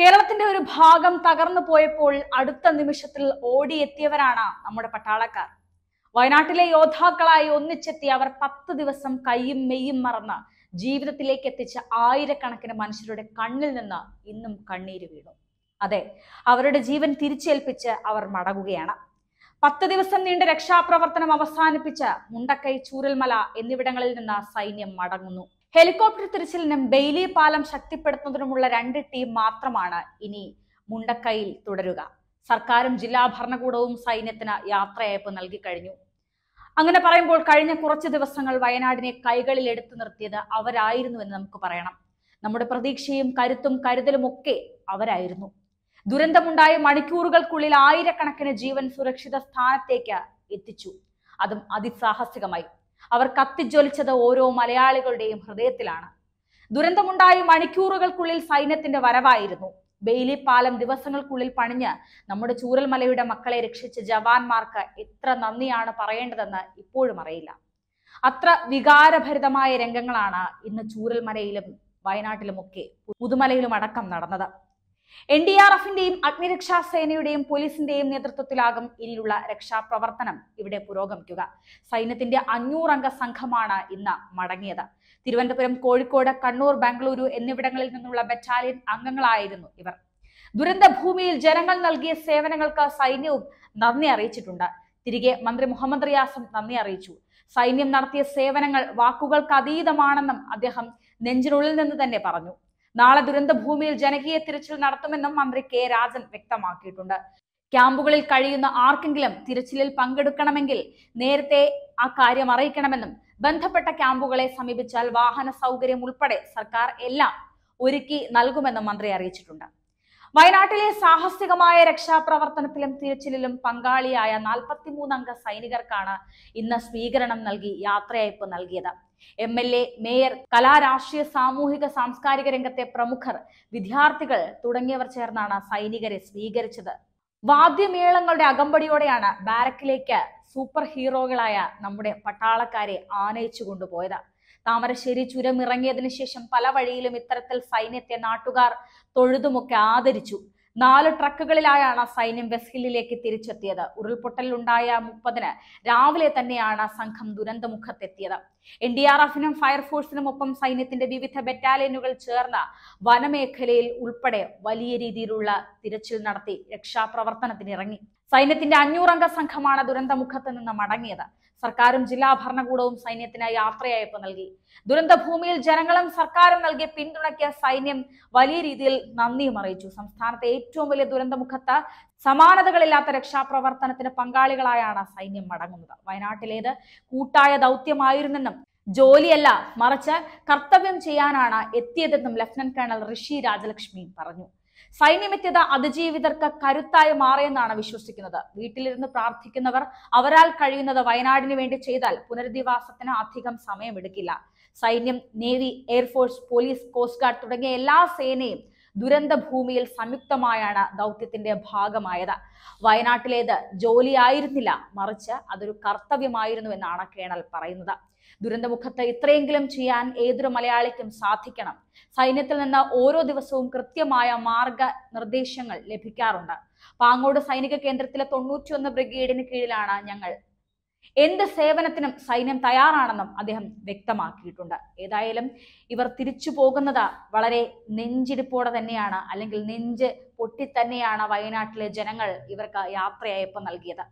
കേരളത്തിന്റെ ഒരു ഭാഗം തകർന്നു പോയപ്പോൾ അടുത്ത നിമിഷത്തിൽ ഓടിയെത്തിയവരാണ് നമ്മുടെ പട്ടാളക്കാർ വയനാട്ടിലെ യോദ്ധാക്കളായി ഒന്നിച്ചെത്തി അവർ പത്ത് ദിവസം കൈയും മെയ്യും മറന്ന് ജീവിതത്തിലേക്ക് എത്തിച്ച ആയിരക്കണക്കിന് മനുഷ്യരുടെ കണ്ണിൽ നിന്ന് ഇന്നും കണ്ണീര് വീണു അതെ അവരുടെ ജീവൻ തിരിച്ചേൽപ്പിച്ച് അവർ മടങ്ങുകയാണ് പത്ത് ദിവസം നീണ്ട രക്ഷാപ്രവർത്തനം അവസാനിപ്പിച്ച് മുണ്ടക്കൈ ചൂരൽമല എന്നിവിടങ്ങളിൽ നിന്ന് സൈന്യം മടങ്ങുന്നു ഹെലികോപ്റ്റർ തിരച്ചിലിനും ബെയിലി പാലം ശക്തിപ്പെടുത്തുന്നതിനുമുള്ള രണ്ട് ടീം മാത്രമാണ് ഇനി മുണ്ടക്കൈയിൽ തുടരുക സർക്കാരും ജില്ലാ ഭരണകൂടവും സൈന്യത്തിന് യാത്രയയപ്പ് നൽകി കഴിഞ്ഞു അങ്ങനെ പറയുമ്പോൾ കഴിഞ്ഞ കുറച്ച് ദിവസങ്ങൾ വയനാടിനെ കൈകളിൽ എടുത്തു നിർത്തിയത് അവരായിരുന്നു എന്ന് നമുക്ക് പറയണം നമ്മുടെ പ്രതീക്ഷയും കരുത്തും കരുതലും ഒക്കെ അവരായിരുന്നു ദുരന്തമുണ്ടായ മണിക്കൂറുകൾക്കുള്ളിൽ ആയിരക്കണക്കിന് ജീവൻ സുരക്ഷിത സ്ഥാനത്തേക്ക് എത്തിച്ചു അതും അതിസാഹസികമായി അവർ കത്തിജ്വലിച്ചത് ഓരോ മലയാളികളുടെയും ഹൃദയത്തിലാണ് ദുരന്തമുണ്ടായി മണിക്കൂറുകൾക്കുള്ളിൽ സൈന്യത്തിന്റെ വരവായിരുന്നു ബെയിലി പാലം ദിവസങ്ങൾക്കുള്ളിൽ പണിഞ്ഞ് നമ്മുടെ ചൂരൽമലയുടെ മക്കളെ രക്ഷിച്ച ജവാന്മാർക്ക് എത്ര നന്ദിയാണ് പറയേണ്ടതെന്ന് ഇപ്പോഴും അറിയില്ല അത്ര വികാരഭരിതമായ രംഗങ്ങളാണ് ഇന്ന് ചൂരൽമലയിലും വയനാട്ടിലുമൊക്കെ പുതുമലയിലും അടക്കം നടന്നത് എൻ ഡി ആർ എഫിന്റെയും അഗ്നിരക്ഷാ സേനയുടെയും പോലീസിന്റെയും നേതൃത്വത്തിലാകും ഇനിയുള്ള രക്ഷാപ്രവർത്തനം ഇവിടെ പുരോഗമിക്കുക സൈന്യത്തിന്റെ അഞ്ഞൂറംഗ സംഘമാണ് ഇന്ന് മടങ്ങിയത് തിരുവനന്തപുരം കോഴിക്കോട് കണ്ണൂർ ബാംഗ്ലൂരു എന്നിവിടങ്ങളിൽ നിന്നുള്ള ബറ്റാലിയൻ അംഗങ്ങളായിരുന്നു ഇവർ ദുരന്ത ഭൂമിയിൽ ജനങ്ങൾ നൽകിയ സേവനങ്ങൾക്ക് സൈന്യവും നന്ദി അറിയിച്ചിട്ടുണ്ട് തിരികെ മന്ത്രി മുഹമ്മദ് റിയാസും നന്ദി അറിയിച്ചു സൈന്യം നടത്തിയ സേവനങ്ങൾ വാക്കുകൾക്ക് അതീതമാണെന്നും അദ്ദേഹം നെഞ്ചിനുള്ളിൽ നിന്ന് തന്നെ പറഞ്ഞു നാളെ ദുരന്ത ഭൂമിയിൽ ജനകീയ തിരച്ചിൽ നടത്തുമെന്നും മന്ത്രി കെ രാജൻ വ്യക്തമാക്കിയിട്ടുണ്ട് ക്യാമ്പുകളിൽ കഴിയുന്ന ആർക്കെങ്കിലും തിരച്ചിലിൽ പങ്കെടുക്കണമെങ്കിൽ നേരത്തെ ആ കാര്യം അറിയിക്കണമെന്നും ബന്ധപ്പെട്ട ക്യാമ്പുകളെ സമീപിച്ചാൽ വാഹന സൗകര്യം ഉൾപ്പെടെ സർക്കാർ എല്ലാം ഒരുക്കി നൽകുമെന്നും മന്ത്രി അറിയിച്ചിട്ടുണ്ട് വയനാട്ടിലെ സാഹസികമായ രക്ഷാപ്രവർത്തനത്തിലും തിരച്ചിലും പങ്കാളിയായ നാൽപ്പത്തിമൂന്നംഗ സൈനികർക്കാണ് ഇന്ന് സ്വീകരണം നൽകി യാത്രയയപ്പ് നൽകിയത് എം എൽ എ മേയർ കലാരാഷ്ട്രീയ സാമൂഹിക സാംസ്കാരിക രംഗത്തെ പ്രമുഖർ വിദ്യാർത്ഥികൾ തുടങ്ങിയവർ ചേർന്നാണ് സൈനികരെ സ്വീകരിച്ചത് വാദ്യമേളങ്ങളുടെ അകമ്പടിയോടെയാണ് ബാരക്കിലേക്ക് സൂപ്പർ ഹീറോകളായ നമ്മുടെ പട്ടാളക്കാരെ ആനയിച്ചു കൊണ്ടുപോയത് താമരശ്ശേരി ചുരം ഇറങ്ങിയതിനു ശേഷം പല വഴിയിലും ഇത്തരത്തിൽ സൈന്യത്തെ നാട്ടുകാർ തൊഴുതുമൊക്കെ ആദരിച്ചു നാല് ട്രക്കുകളിലായാണ് സൈന്യം വെസ്ഹില്ലിലേക്ക് തിരിച്ചെത്തിയത് ഉരുൾപൊട്ടലിലുണ്ടായ മുപ്പതിന് രാവിലെ തന്നെയാണ് സംഘം ദുരന്തമുഖത്തെത്തിയത് എൻ ഡി ആർ എഫിനും ഫയർഫോഴ്സിനും ഒപ്പം സൈന്യത്തിന്റെ വിവിധ ബറ്റാലിയനുകൾ ചേർന്ന് വനമേഖലയിൽ ഉൾപ്പെടെ വലിയ രീതിയിലുള്ള തിരച്ചിൽ നടത്തി രക്ഷാപ്രവർത്തനത്തിന് ഇറങ്ങി സൈന്യത്തിന്റെ അഞ്ഞൂറംഗ സംഘമാണ് ദുരന്തമുഖത്ത് നിന്ന് മടങ്ങിയത് സർക്കാരും ജില്ലാ ഭരണകൂടവും സൈന്യത്തിന് യാത്രയയപ്പ് നൽകി ദുരന്തഭൂമിയിൽ ജനങ്ങളും സർക്കാരും നൽകിയ പിന്തുണയ്ക്ക് സൈന്യം വലിയ രീതിയിൽ നന്ദിയും അറിയിച്ചു സംസ്ഥാനത്തെ ഏറ്റവും വലിയ ദുരന്തമുഖത്ത് സമാനതകളില്ലാത്ത രക്ഷാപ്രവർത്തനത്തിന് പങ്കാളികളായാണ് സൈന്യം മടങ്ങുന്നത് വയനാട്ടിലേത് കൂട്ടായ ദൗത്യമായിരുന്നെന്നും ജോലിയല്ല മറിച്ച് കർത്തവ്യം ചെയ്യാനാണ് എത്തിയതെന്നും ലഫ്റ്റനന്റ് കേണൽ ഋഷി രാജലക്ഷ്മി പറഞ്ഞു സൈന്യമെത്തിയത് അതിജീവിതർക്ക് കരുത്തായി മാറിയെന്നാണ് വിശ്വസിക്കുന്നത് വീട്ടിലിരുന്ന് പ്രാർത്ഥിക്കുന്നവർ അവരാൽ കഴിയുന്നത് വയനാടിന് വേണ്ടി ചെയ്താൽ പുനരധിവാസത്തിന് അധികം സമയമെടുക്കില്ല സൈന്യം navy air force police coast guard തുടങ്ങിയ എല്ലാ സേനയും ദുരന്ത ഭൂമിയിൽ സംയുക്തമായാണ് ദൗത്യത്തിന്റെ ഭാഗമായത് വയനാട്ടിലേത് ജോലിയായിരുന്നില്ല മറിച്ച് അതൊരു കർത്തവ്യമായിരുന്നു എന്നാണ് കേണൽ പറയുന്നത് ദുരന്തമുഖത്ത് ഇത്രയെങ്കിലും ചെയ്യാൻ ഏതൊരു മലയാളിക്കും സാധിക്കണം സൈന്യത്തിൽ നിന്ന് ഓരോ ദിവസവും കൃത്യമായ മാർഗ നിർദ്ദേശങ്ങൾ ലഭിക്കാറുണ്ട് പാങ്ങോട് സൈനിക കേന്ദ്രത്തിലെ തൊണ്ണൂറ്റിയൊന്ന് ബ്രിഗേഡിന് കീഴിലാണ് ഞങ്ങൾ എന്ത് സേവനത്തിനും സൈന്യം തയ്യാറാണെന്നും അദ്ദേഹം വ്യക്തമാക്കിയിട്ടുണ്ട് ഏതായാലും ഇവർ തിരിച്ചു പോകുന്നത് വളരെ നെഞ്ചിടിപ്പോടെ തന്നെയാണ് അല്ലെങ്കിൽ നെഞ്ച് പൊട്ടി തന്നെയാണ് വയനാട്ടിലെ ജനങ്ങൾ ഇവർക്ക് യാത്രയയപ്പ് നൽകിയത്